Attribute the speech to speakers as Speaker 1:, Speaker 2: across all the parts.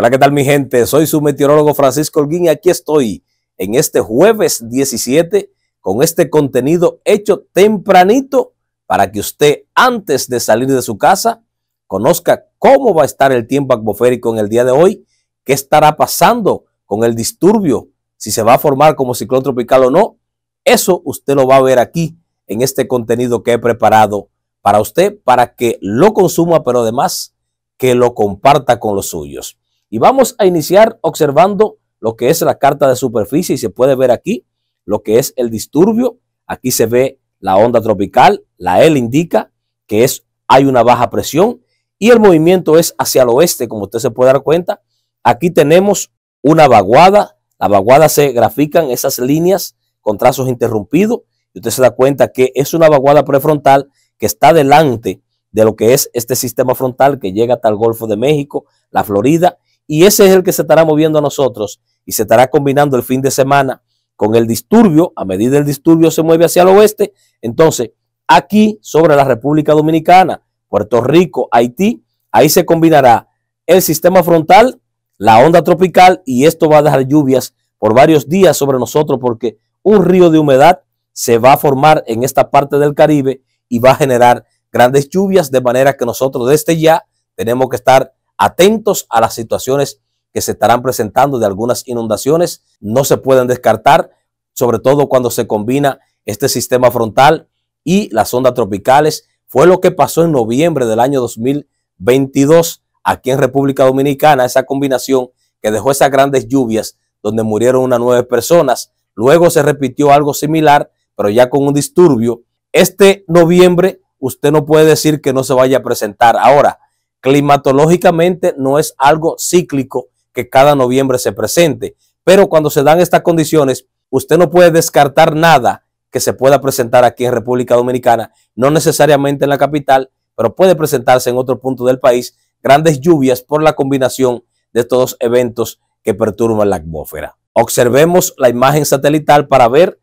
Speaker 1: Hola, ¿qué tal mi gente? Soy su meteorólogo Francisco Holguín y aquí estoy en este jueves 17 con este contenido hecho tempranito para que usted antes de salir de su casa conozca cómo va a estar el tiempo atmosférico en el día de hoy, qué estará pasando con el disturbio, si se va a formar como ciclón tropical o no. Eso usted lo va a ver aquí en este contenido que he preparado para usted, para que lo consuma, pero además que lo comparta con los suyos. Y vamos a iniciar observando lo que es la carta de superficie y se puede ver aquí lo que es el disturbio. Aquí se ve la onda tropical, la L indica que es, hay una baja presión y el movimiento es hacia el oeste, como usted se puede dar cuenta. Aquí tenemos una vaguada, la vaguada se grafican esas líneas con trazos interrumpidos y usted se da cuenta que es una vaguada prefrontal que está delante de lo que es este sistema frontal que llega hasta el Golfo de México, la Florida y ese es el que se estará moviendo a nosotros y se estará combinando el fin de semana con el disturbio. A medida el disturbio se mueve hacia el oeste, entonces aquí sobre la República Dominicana, Puerto Rico, Haití, ahí se combinará el sistema frontal, la onda tropical y esto va a dejar lluvias por varios días sobre nosotros porque un río de humedad se va a formar en esta parte del Caribe y va a generar grandes lluvias de manera que nosotros desde ya tenemos que estar atentos a las situaciones que se estarán presentando de algunas inundaciones. No se pueden descartar, sobre todo cuando se combina este sistema frontal y las ondas tropicales. Fue lo que pasó en noviembre del año 2022 aquí en República Dominicana, esa combinación que dejó esas grandes lluvias donde murieron unas nueve personas. Luego se repitió algo similar, pero ya con un disturbio. Este noviembre usted no puede decir que no se vaya a presentar. Ahora, climatológicamente no es algo cíclico que cada noviembre se presente, pero cuando se dan estas condiciones, usted no puede descartar nada que se pueda presentar aquí en República Dominicana, no necesariamente en la capital, pero puede presentarse en otro punto del país grandes lluvias por la combinación de estos dos eventos que perturban la atmósfera. Observemos la imagen satelital para ver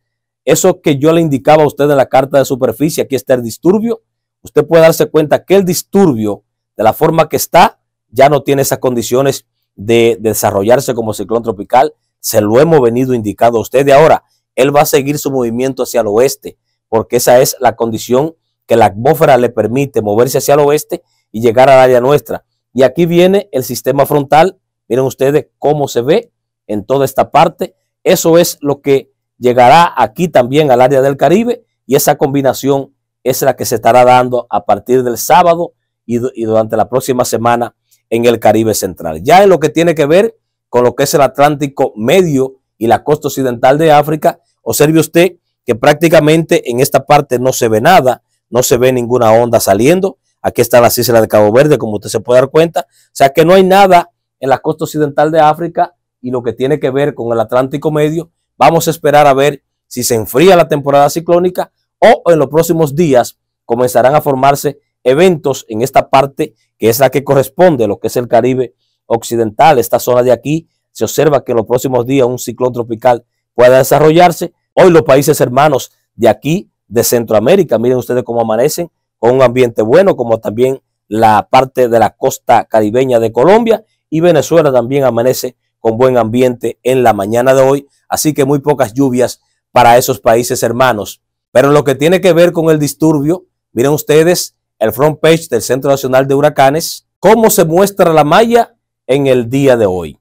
Speaker 1: eso que yo le indicaba a usted en la carta de superficie. Aquí está el disturbio. Usted puede darse cuenta que el disturbio de la forma que está, ya no tiene esas condiciones de, desarrollarse como ciclón tropical. Se lo hemos venido indicando a ustedes. Ahora, él va a seguir su movimiento hacia el oeste, porque esa es la condición que la atmósfera le permite moverse hacia el oeste y llegar al área nuestra. Y aquí viene el sistema frontal. Miren ustedes cómo se ve en toda esta parte. Eso es lo que llegará aquí también al área del Caribe y esa combinación es la que se estará dando a partir del sábado y, durante la próxima semana en el Caribe Central. Ya en lo que tiene que ver con lo que es el Atlántico Medio y la costa occidental de África, observe usted que prácticamente en esta parte no se ve nada, no se ve ninguna onda saliendo. Aquí está la islas de Cabo Verde, como usted se puede dar cuenta. O sea que no hay nada en la costa occidental de África y lo que tiene que ver con el Atlántico Medio. Vamos a esperar a ver si se enfría la temporada ciclónica o en los próximos días comenzarán a formarse eventos en esta parte que es la que corresponde lo que es el Caribe Occidental, esta zona de aquí. Se observa que en los próximos días un ciclón tropical pueda desarrollarse. Hoy los países hermanos de aquí, de Centroamérica, miren ustedes cómo amanecen, con un ambiente bueno, como también la parte de la costa caribeña de Colombia y Venezuela también amanece con buen ambiente en la mañana de hoy, así que muy pocas lluvias para esos países hermanos. Pero lo que tiene que ver con el disturbio, miren ustedes, el front page del Centro Nacional de Huracanes, cómo se muestra la malla en el día de hoy.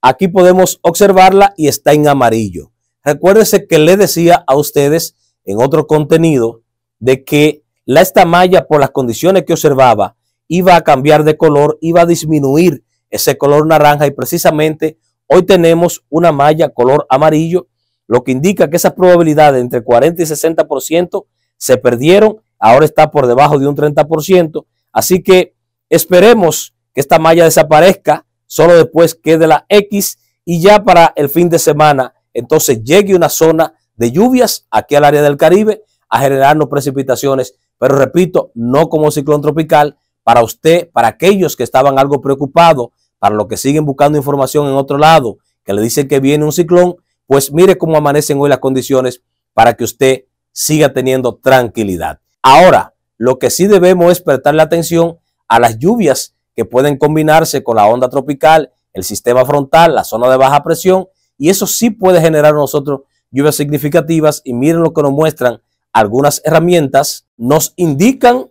Speaker 1: Aquí podemos observarla y está en amarillo. Recuérdese que le decía a ustedes en otro contenido de que la, esta malla, por las condiciones que observaba, iba a cambiar de color, iba a disminuir ese color naranja y precisamente hoy tenemos una malla color amarillo, lo que indica que esas probabilidades entre 40 y 60% se perdieron ahora está por debajo de un 30%. Así que esperemos que esta malla desaparezca, solo después quede la X y ya para el fin de semana, entonces llegue una zona de lluvias aquí al área del Caribe a generarnos precipitaciones, pero repito, no como ciclón tropical, para usted, para aquellos que estaban algo preocupados, para los que siguen buscando información en otro lado, que le dicen que viene un ciclón, pues mire cómo amanecen hoy las condiciones para que usted siga teniendo tranquilidad. Ahora, lo que sí debemos es prestarle atención a las lluvias que pueden combinarse con la onda tropical, el sistema frontal, la zona de baja presión, y eso sí puede generar nosotros lluvias significativas. Y miren lo que nos muestran algunas herramientas, nos indican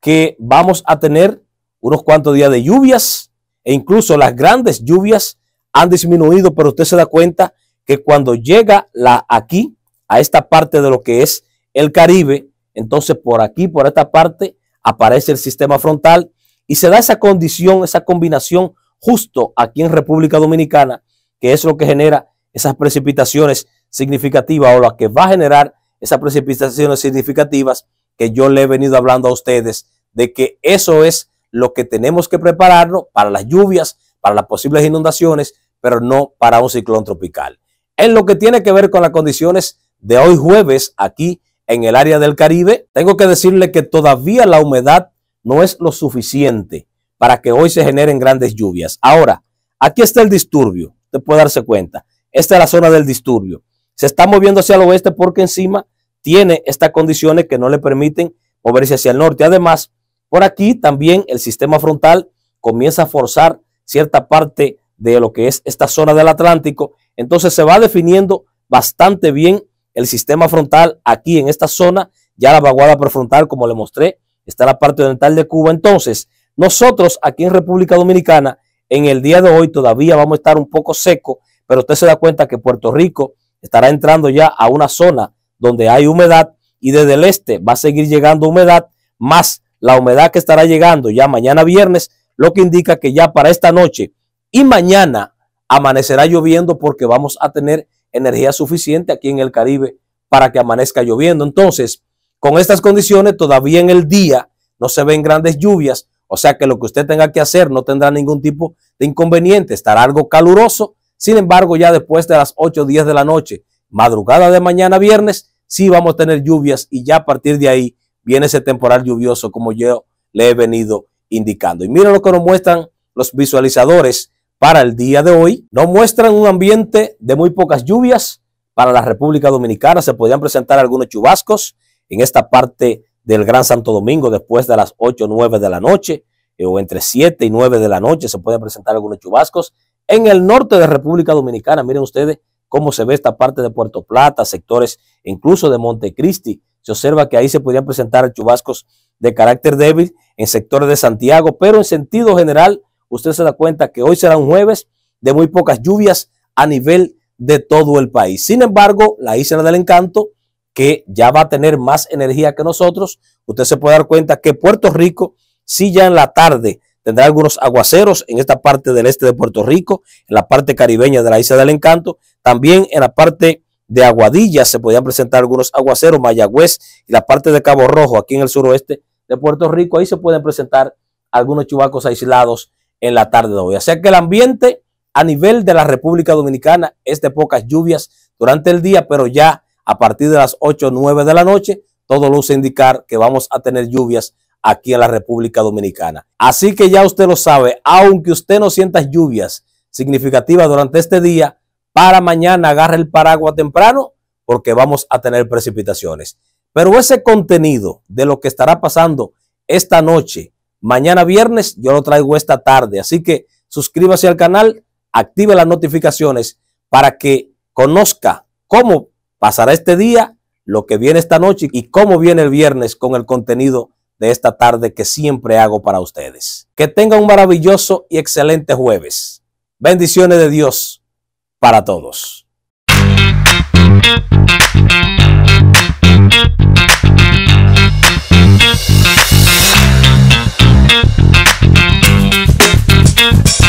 Speaker 1: que vamos a tener unos cuantos días de lluvias, e incluso las grandes lluvias han disminuido, pero usted se da cuenta que cuando llega la, aquí, a esta parte de lo que es el Caribe, entonces, por aquí, por esta parte, aparece el sistema frontal y se da esa condición, esa combinación justo aquí en República Dominicana, que es lo que genera esas precipitaciones significativas o lo que va a generar esas precipitaciones significativas que yo le he venido hablando a ustedes de que eso es lo que tenemos que prepararnos para las lluvias, para las posibles inundaciones, pero no para un ciclón tropical. En lo que tiene que ver con las condiciones de hoy jueves aquí en el área del Caribe, tengo que decirle que todavía la humedad no es lo suficiente para que hoy se generen grandes lluvias. Ahora, aquí está el disturbio, usted puede darse cuenta. Esta es la zona del disturbio. Se está moviendo hacia el oeste porque encima tiene estas condiciones que no le permiten moverse hacia el norte. Además, por aquí también el sistema frontal comienza a forzar cierta parte de lo que es esta zona del Atlántico. Entonces se va definiendo bastante bien el sistema frontal aquí en esta zona, ya la vaguada prefrontal, como le mostré, está la parte oriental de Cuba. Entonces, nosotros aquí en República Dominicana, en el día de hoy todavía vamos a estar un poco seco, pero usted se da cuenta que Puerto Rico estará entrando ya a una zona donde hay humedad y desde el este va a seguir llegando humedad, más la humedad que estará llegando ya mañana viernes, lo que indica que ya para esta noche y mañana amanecerá lloviendo porque vamos a tener energía suficiente aquí en el Caribe para que amanezca lloviendo. Entonces, con estas condiciones, todavía en el día no se ven grandes lluvias, o sea que lo que usted tenga que hacer no tendrá ningún tipo de inconveniente, estará algo caluroso. Sin embargo, ya después de las 8 o de la noche, madrugada de mañana viernes, sí vamos a tener lluvias y ya a partir de ahí viene ese temporal lluvioso como yo le he venido indicando. Y miren lo que nos muestran los visualizadores para el día de hoy no muestran un ambiente de muy pocas lluvias para la República Dominicana. Se podrían presentar algunos chubascos en esta parte del Gran Santo Domingo después de las 8 o 9 de la noche eh, o entre 7 y 9 de la noche se pueden presentar algunos chubascos. En el norte de República Dominicana, miren ustedes cómo se ve esta parte de Puerto Plata, sectores incluso de Montecristi. Se observa que ahí se podrían presentar chubascos de carácter débil en sectores de Santiago, pero en sentido general usted se da cuenta que hoy será un jueves de muy pocas lluvias a nivel de todo el país. Sin embargo, la isla del encanto, que ya va a tener más energía que nosotros, usted se puede dar cuenta que Puerto Rico, si ya en la tarde, tendrá algunos aguaceros en esta parte del este de Puerto Rico, en la parte caribeña de la isla del encanto, también en la parte de Aguadilla se podrían presentar algunos aguaceros, Mayagüez y la parte de Cabo Rojo, aquí en el suroeste de Puerto Rico, ahí se pueden presentar algunos chubacos aislados en la tarde de hoy. así sea que el ambiente a nivel de la República Dominicana es de pocas lluvias durante el día, pero ya a partir de las 8 o 9 de la noche, todo luce indicar que vamos a tener lluvias aquí en la República Dominicana. Así que ya usted lo sabe, aunque usted no sienta lluvias significativas durante este día, para mañana agarre el paraguas temprano porque vamos a tener precipitaciones. Pero ese contenido de lo que estará pasando esta noche Mañana viernes yo lo traigo esta tarde. Así que suscríbase al canal, active las notificaciones para que conozca cómo pasará este día, lo que viene esta noche y cómo viene el viernes con el contenido de esta tarde que siempre hago para ustedes. Que tenga un maravilloso y excelente jueves. Bendiciones de Dios para todos. Thank you.